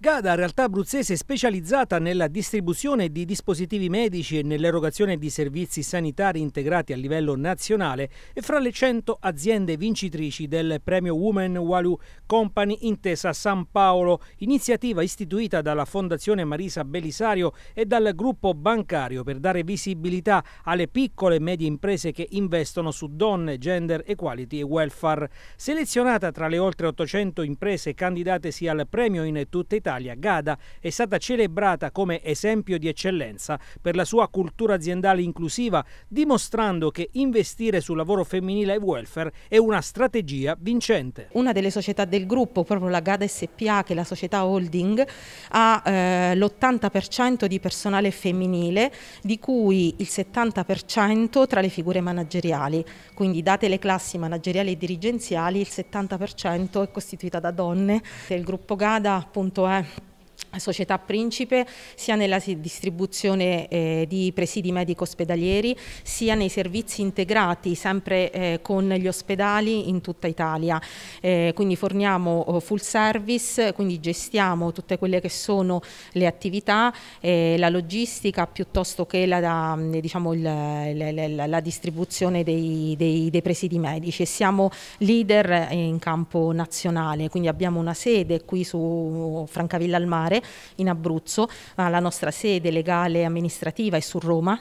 Gada, realtà abruzzese specializzata nella distribuzione di dispositivi medici e nell'erogazione di servizi sanitari integrati a livello nazionale, è fra le 100 aziende vincitrici del premio Women Walu Company Intesa San Paolo, iniziativa istituita dalla Fondazione Marisa Belisario e dal gruppo bancario per dare visibilità alle piccole e medie imprese che investono su donne, gender equality e welfare. Selezionata tra le oltre 800 imprese candidatesi al premio in tutta Italia, Italia, Gada è stata celebrata come esempio di eccellenza per la sua cultura aziendale inclusiva, dimostrando che investire sul lavoro femminile e welfare è una strategia vincente. Una delle società del gruppo, proprio la Gada SPA, che è la società holding, ha eh, l'80% di personale femminile, di cui il 70% tra le figure manageriali. Quindi date le classi manageriali e dirigenziali, il 70% è costituita da donne. Il gruppo Gada appunto è uh, Società Principe sia nella distribuzione eh, di presidi medico-ospedalieri sia nei servizi integrati sempre eh, con gli ospedali in tutta Italia. Eh, quindi forniamo oh, full service, quindi gestiamo tutte quelle che sono le attività, eh, la logistica piuttosto che la, diciamo, il, la, la distribuzione dei, dei, dei, presidi medici. Siamo leader in campo nazionale, quindi abbiamo una sede qui su Francavilla al Mare in Abruzzo, la nostra sede legale e amministrativa è su Roma,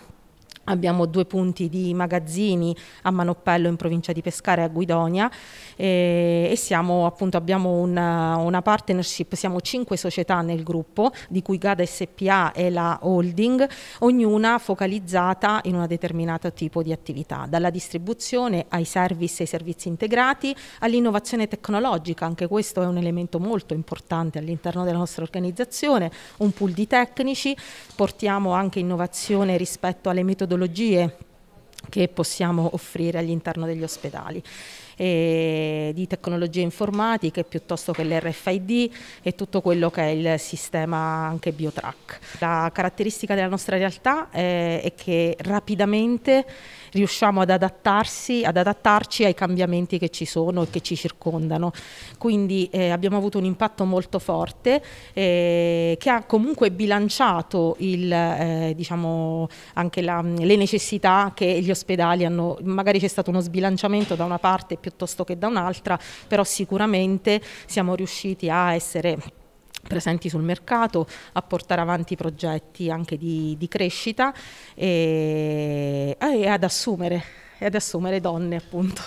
Abbiamo due punti di magazzini a Manoppello in provincia di Pescara e a Guidonia e, e siamo, appunto, abbiamo una, una, partnership, siamo cinque società nel gruppo di cui Gada SPA è la holding, ognuna focalizzata in un determinato tipo di attività, dalla distribuzione ai service e ai servizi integrati all'innovazione tecnologica, anche questo è un elemento molto importante all'interno della nostra organizzazione, un pool di tecnici, portiamo anche innovazione rispetto alle metodologie metodologie che possiamo offrire all'interno degli ospedali eh, di tecnologie informatiche piuttosto che l'RFID e tutto quello che è il sistema anche BioTrack. La caratteristica della nostra realtà è, eh, è che rapidamente riusciamo ad, adattarsi, ad adattarci ai cambiamenti che ci sono e che ci circondano. Quindi eh, abbiamo avuto un impatto molto forte eh, che ha comunque bilanciato il, eh, diciamo, anche la, le necessità che gli ospedali hanno. Magari c'è stato uno sbilanciamento da una parte più piuttosto che da un'altra, però sicuramente siamo riusciti a essere presenti sul mercato, a portare avanti progetti anche di, di crescita e, e ad assumere, ad assumere donne appunto.